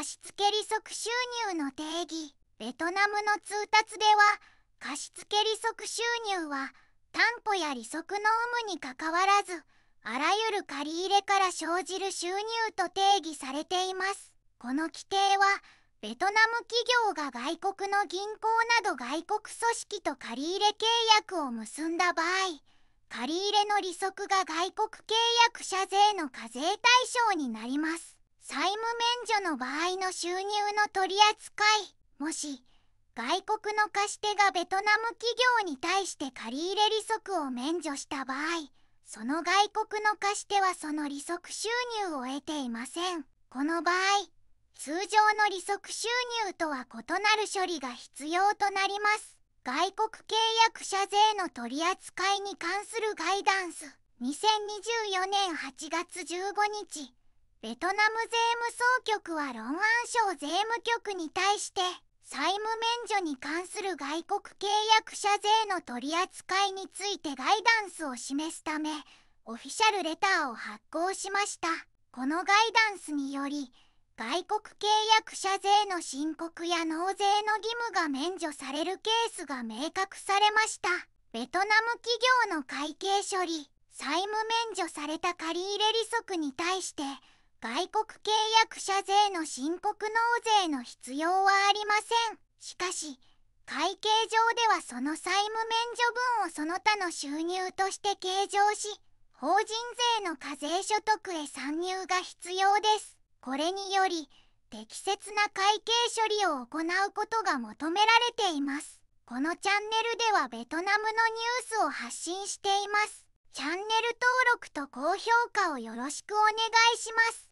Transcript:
貸付利息収入の定義ベトナムの通達では貸付利息収入は担保や利息の有無にかかわらずあらゆる借り入れから生じる収入と定義されていますこの規定はベトナム企業が外国の銀行など外国組織と借入契約を結んだ場合借入の利息が外国契約者税の課税対象になります債務免除の場合の収入の取り扱いもし外国の貸し手がベトナム企業に対して借入利息を免除した場合その外国の貸し手はその利息収入を得ていませんこの場合通常の利息収入とは異なる処理が必要となります外国契約者税の取り扱いに関するガイダンス2024年8月15日ベトナム税務総局は論案省税務局に対して債務免除に関する外国契約者税の取り扱いについてガイダンスを示すためオフィシャルレターを発行しましたこのガイダンスにより外国契約者税の申告や納税の義務が免除されるケースが明確されましたベトナム企業の会計処理債務免除された借入利息に対して外国契約者税の申告納税の必要はありませんしかし会計上ではその債務免除分をその他の収入として計上し法人税の課税所得へ参入が必要ですこれにより適切な会計処理を行うことが求められていますこのチャンネルではベトナムのニュースを発信していますチャンネル登録と高評価をよろしくお願いします。